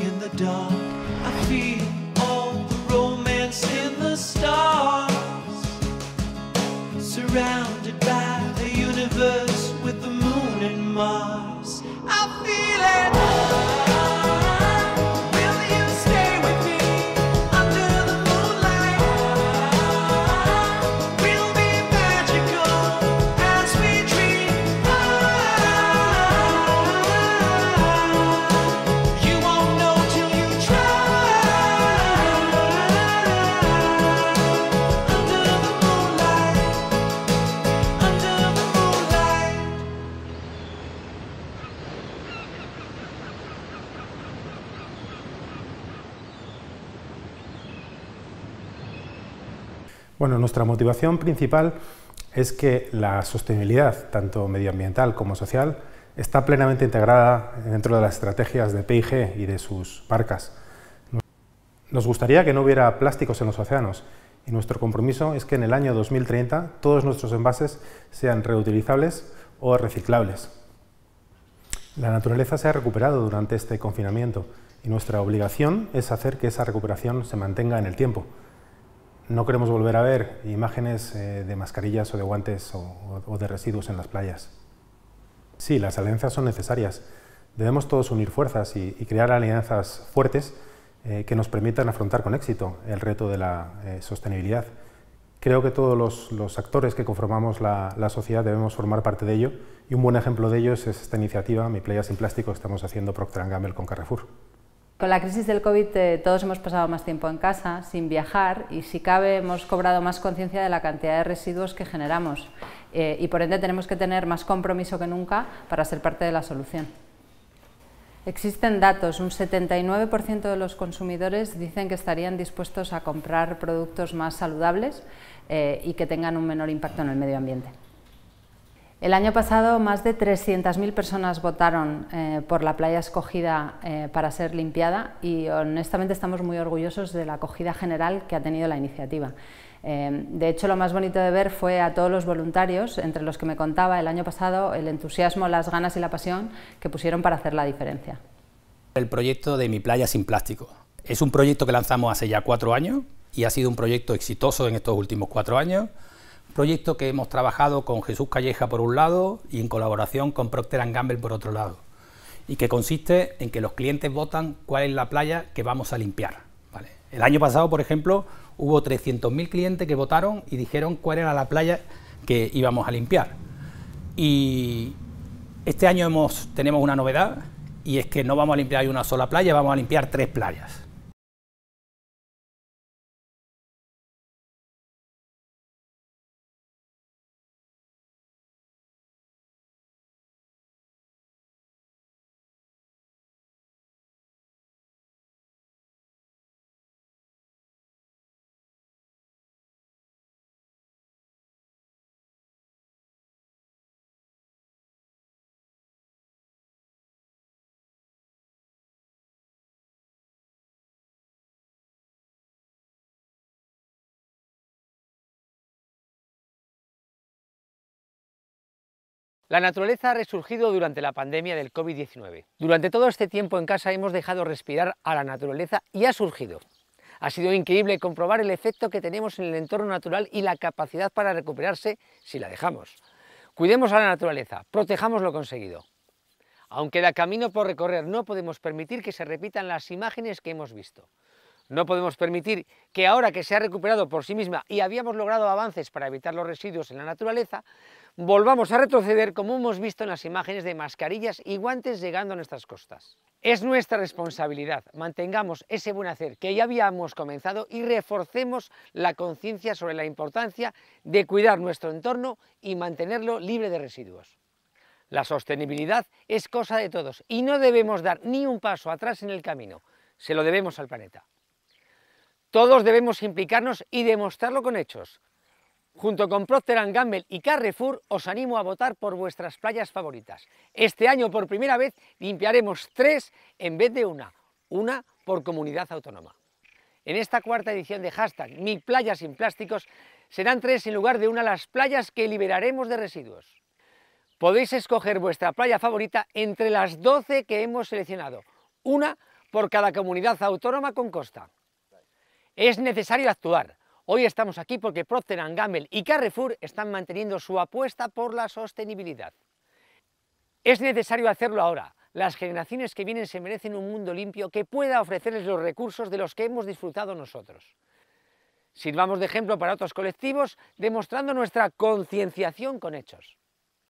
in the dark. I feel all the romance in the stars, surrounded by the universe with the moon and Mars. Bueno, nuestra motivación principal es que la sostenibilidad, tanto medioambiental como social, está plenamente integrada dentro de las estrategias de PIG y de sus marcas. Nos gustaría que no hubiera plásticos en los océanos y nuestro compromiso es que en el año 2030 todos nuestros envases sean reutilizables o reciclables. La naturaleza se ha recuperado durante este confinamiento y nuestra obligación es hacer que esa recuperación se mantenga en el tiempo, no queremos volver a ver imágenes eh, de mascarillas o de guantes o, de residuos en las playas. Sí, las alianzas son necesarias. Debemos todos unir fuerzas y, crear alianzas fuertes eh, que nos permitan afrontar con éxito el reto de la eh, sostenibilidad. Creo que todos los, actores que conformamos la, sociedad debemos formar parte de ello y un buen ejemplo de ello es esta iniciativa Mi Playa sin Plástico que estamos haciendo Procter Gamble con Carrefour con la crisis del COVID eh, todos hemos pasado más tiempo en casa, sin viajar, y si cabe hemos cobrado más conciencia de la cantidad de residuos que generamos. Eh, y por ende tenemos que tener más compromiso que nunca para ser parte de la solución. Existen datos, un 79% de los consumidores dicen que estarían dispuestos a comprar productos más saludables eh, y que tengan un menor impacto en el medio ambiente. El año pasado más de 300.000 personas votaron eh, por la playa escogida eh, para ser limpiada y honestamente estamos muy orgullosos de la acogida general que ha tenido la iniciativa. Em, de hecho, lo más bonito de ver fue a todos los voluntarios, entre los que me contaba el año pasado, el entusiasmo, las ganas y la pasión que pusieron para hacer la diferencia. El proyecto de Mi Playa Sin Plástico. Es un proyecto que lanzamos hace ya cuatro años y ha sido un proyecto exitoso en estos últimos cuatro años proyecto que hemos trabajado con Jesús Calleja por un lado y en colaboración con Procter Gamble por otro lado, y que consiste en que los clientes votan cuál es la playa que vamos a limpiar. El año pasado, por ejemplo, hubo 300.000 clientes que votaron y dijeron cuál era la playa que íbamos a limpiar. Y este año tenemos una novedad y es que no vamos a limpiar una sola playa, vamos a limpiar tres playas. La naturaleza ha resurgido durante la pandemia del COVID-19. Durante todo este tiempo en casa hemos dejado respirar a la naturaleza y ha surgido. Ha sido increíble comprobar el efecto que tenemos en el entorno natural y la capacidad para recuperarse si la dejamos. Cuidemos a la naturaleza, protejamos lo conseguido. Aunque da camino por recorrer, no podemos permitir que se repitan las imágenes que hemos visto. No podemos permitir que ahora que se ha recuperado por sí misma y habíamos logrado avances para evitar los residuos en la naturaleza, volvamos a retroceder como hemos visto en las imágenes de mascarillas y guantes llegando a nuestras costas. Es nuestra responsabilidad, mantengamos ese buen hacer que ya habíamos comenzado y reforcemos la conciencia sobre la importancia de cuidar nuestro entorno y mantenerlo libre de residuos. La sostenibilidad es cosa de todos y no debemos dar ni un paso atrás en el camino, se lo debemos al planeta. Todos debemos implicarnos y demostrarlo con hechos. Junto con Procter Gamble y Carrefour os animo a votar por vuestras playas favoritas. Este año por primera vez limpiaremos tres en vez de una, una por comunidad autónoma. En esta cuarta edición de hashtag Mi Playa Sin Plásticos serán tres en lugar de una las playas que liberaremos de residuos. Podéis escoger vuestra playa favorita entre las 12 que hemos seleccionado, una por cada comunidad autónoma con costa. Es necesario actuar. Hoy estamos aquí porque Procter Gamble y Carrefour están manteniendo su apuesta por la sostenibilidad. Es necesario hacerlo ahora. Las generaciones que vienen se merecen un mundo limpio que pueda ofrecerles los recursos de los que hemos disfrutado nosotros. Sirvamos de ejemplo para otros colectivos, demostrando nuestra concienciación con hechos.